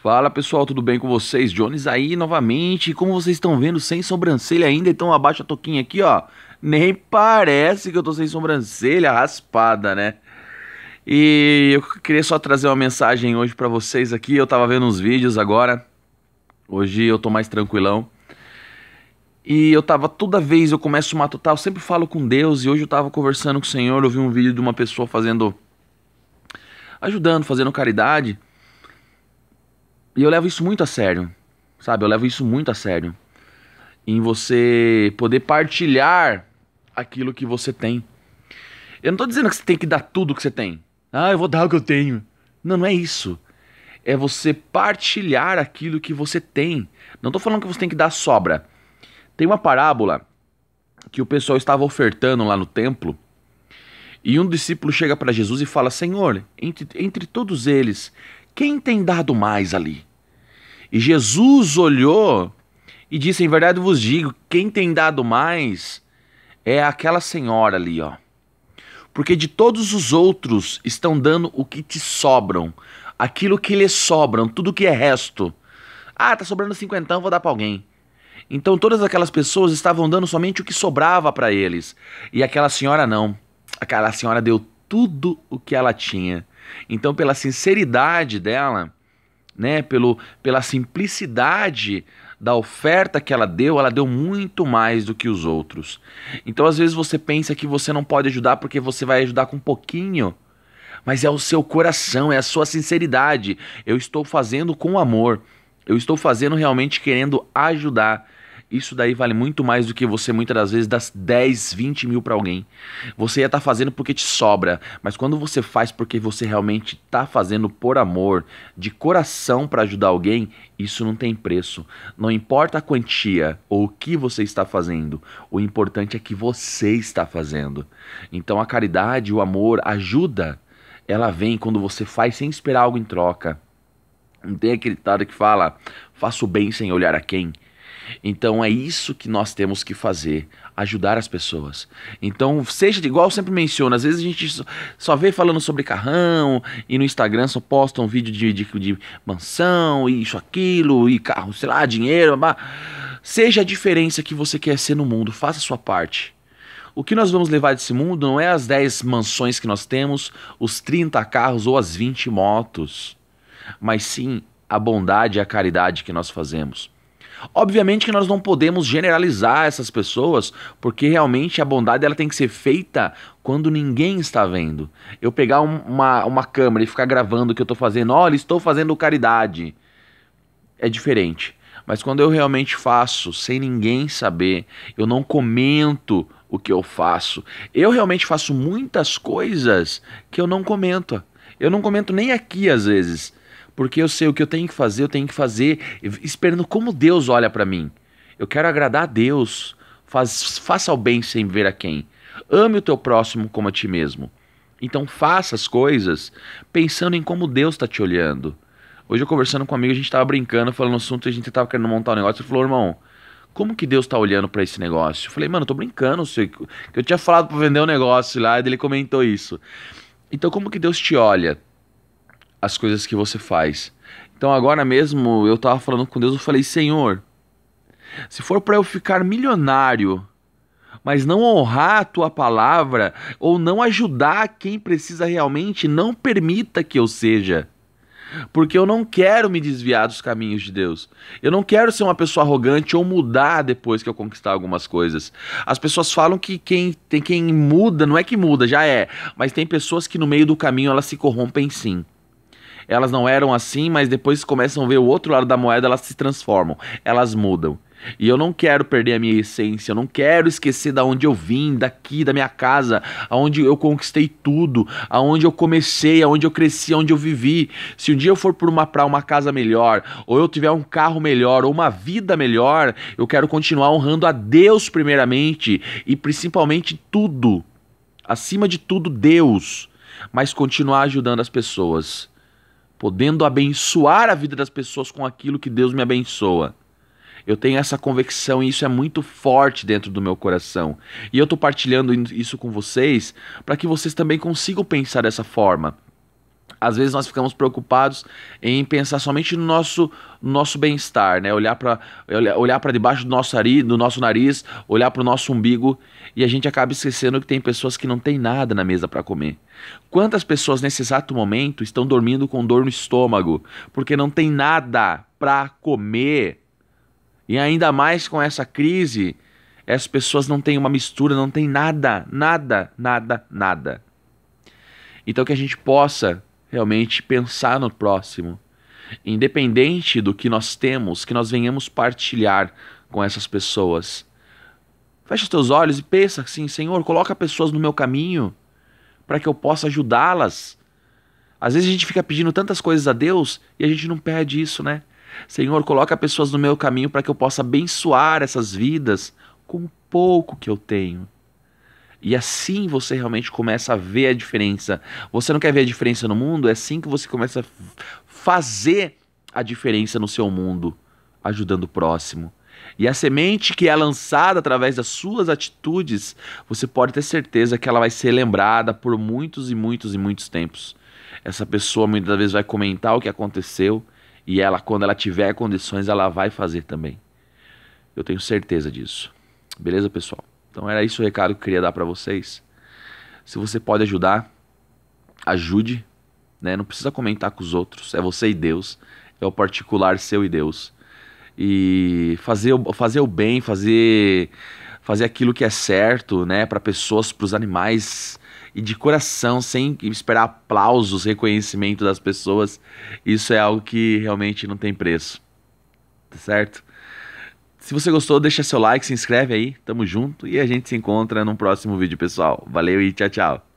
Fala pessoal, tudo bem com vocês? Jones aí novamente. Como vocês estão vendo, sem sobrancelha ainda, então abaixa a toquinha aqui, ó. Nem parece que eu tô sem sobrancelha raspada, né? E eu queria só trazer uma mensagem hoje para vocês aqui. Eu tava vendo uns vídeos agora. Hoje eu tô mais tranquilão. E eu tava toda vez eu começo uma total, sempre falo com Deus e hoje eu tava conversando com o Senhor, eu vi um vídeo de uma pessoa fazendo ajudando, fazendo caridade. E eu levo isso muito a sério, sabe? Eu levo isso muito a sério. Em você poder partilhar aquilo que você tem. Eu não tô dizendo que você tem que dar tudo que você tem. Ah, eu vou dar o que eu tenho. Não, não é isso. É você partilhar aquilo que você tem. Não tô falando que você tem que dar sobra. Tem uma parábola que o pessoal estava ofertando lá no templo. E um discípulo chega para Jesus e fala: Senhor, entre, entre todos eles, quem tem dado mais ali? E Jesus olhou e disse: Em verdade vos digo, quem tem dado mais é aquela senhora ali, ó. Porque de todos os outros estão dando o que te sobram, aquilo que lhe sobram, tudo que é resto. Ah, tá sobrando cinquentão, vou dar para alguém. Então todas aquelas pessoas estavam dando somente o que sobrava para eles. E aquela senhora não. Aquela senhora deu tudo o que ela tinha. Então, pela sinceridade dela, né, pelo, pela simplicidade da oferta que ela deu, ela deu muito mais do que os outros. Então, às vezes, você pensa que você não pode ajudar porque você vai ajudar com pouquinho. Mas é o seu coração, é a sua sinceridade. Eu estou fazendo com amor. Eu estou fazendo realmente querendo ajudar. Isso daí vale muito mais do que você muitas das vezes das 10, 20 mil para alguém. Você ia estar tá fazendo porque te sobra, mas quando você faz porque você realmente está fazendo por amor, de coração para ajudar alguém, isso não tem preço. Não importa a quantia ou o que você está fazendo, o importante é que você está fazendo. Então a caridade, o amor, a ajuda, ela vem quando você faz sem esperar algo em troca. Não tem aquele ditado que fala: faço bem sem olhar a quem. Então é isso que nós temos que fazer, ajudar as pessoas. Então, seja de igual eu sempre menciono, às vezes a gente só vê falando sobre carrão e no Instagram só posta um vídeo de, de, de mansão e isso, aquilo, e carro, sei lá, dinheiro, blá. seja a diferença que você quer ser no mundo, faça a sua parte. O que nós vamos levar desse mundo não é as 10 mansões que nós temos, os 30 carros ou as 20 motos, mas sim a bondade e a caridade que nós fazemos. Obviamente que nós não podemos generalizar essas pessoas, porque realmente a bondade ela tem que ser feita quando ninguém está vendo. Eu pegar uma, uma câmera e ficar gravando o que eu estou fazendo, olha, estou fazendo caridade, é diferente. Mas quando eu realmente faço sem ninguém saber, eu não comento o que eu faço. Eu realmente faço muitas coisas que eu não comento. Eu não comento nem aqui às vezes porque eu sei o que eu tenho que fazer, eu tenho que fazer, esperando como Deus olha para mim. Eu quero agradar a Deus. Faz, faça o bem sem ver a quem. Ame o teu próximo como a ti mesmo. Então faça as coisas pensando em como Deus está te olhando. Hoje eu conversando com um amigo, a gente estava brincando, falando assunto, a gente estava querendo montar um negócio. Ele falou, irmão, como que Deus está olhando para esse negócio? Eu falei, mano, eu tô brincando, sei, eu tinha falado para vender um negócio lá, e ele comentou isso. Então como que Deus te olha? as coisas que você faz. Então agora mesmo eu estava falando com Deus, eu falei: Senhor, se for para eu ficar milionário, mas não honrar a tua palavra ou não ajudar quem precisa realmente, não permita que eu seja. Porque eu não quero me desviar dos caminhos de Deus. Eu não quero ser uma pessoa arrogante ou mudar depois que eu conquistar algumas coisas. As pessoas falam que quem tem quem muda, não é que muda, já é, mas tem pessoas que no meio do caminho elas se corrompem sim elas não eram assim, mas depois começam a ver o outro lado da moeda, elas se transformam, elas mudam. E eu não quero perder a minha essência, eu não quero esquecer da onde eu vim, daqui, da minha casa, aonde eu conquistei tudo, aonde eu comecei, aonde eu cresci, aonde eu vivi. Se um dia eu for por uma praia, uma casa melhor, ou eu tiver um carro melhor, ou uma vida melhor, eu quero continuar honrando a Deus primeiramente e principalmente tudo. Acima de tudo, Deus, mas continuar ajudando as pessoas podendo abençoar a vida das pessoas com aquilo que Deus me abençoa. Eu tenho essa convicção e isso é muito forte dentro do meu coração. E eu estou partilhando isso com vocês para que vocês também consigam pensar dessa forma às vezes nós ficamos preocupados em pensar somente no nosso nosso bem-estar, né? Olhar para olhar, olhar para debaixo do nosso, nariz, do nosso nariz, olhar para o nosso umbigo e a gente acaba esquecendo que tem pessoas que não têm nada na mesa para comer. Quantas pessoas nesse exato momento estão dormindo com dor no estômago porque não tem nada para comer? E ainda mais com essa crise, as pessoas não têm uma mistura, não tem nada, nada, nada, nada. Então que a gente possa realmente pensar no próximo. Independente do que nós temos, que nós venhamos partilhar com essas pessoas. Fecha os teus olhos e pensa assim, Senhor, coloca pessoas no meu caminho para que eu possa ajudá-las. Às vezes a gente fica pedindo tantas coisas a Deus e a gente não pede isso, né? Senhor, coloca pessoas no meu caminho para que eu possa abençoar essas vidas com o pouco que eu tenho. E assim você realmente começa a ver a diferença. Você não quer ver a diferença no mundo? É assim que você começa a fazer a diferença no seu mundo, ajudando o próximo. E a semente que é lançada através das suas atitudes, você pode ter certeza que ela vai ser lembrada por muitos e muitos e muitos tempos. Essa pessoa muitas vezes vai comentar o que aconteceu e ela, quando ela tiver condições, ela vai fazer também. Eu tenho certeza disso. Beleza, pessoal? Então era isso o recado que eu queria dar para vocês. Se você pode ajudar, ajude, né? Não precisa comentar com os outros, é você e Deus, é o particular seu e Deus. E fazer, fazer o bem, fazer fazer aquilo que é certo, né, para pessoas, para os animais e de coração, sem esperar aplausos, reconhecimento das pessoas. Isso é algo que realmente não tem preço. Tá certo? Se você gostou, deixa seu like, se inscreve aí, tamo junto e a gente se encontra no próximo vídeo, pessoal. Valeu e tchau, tchau.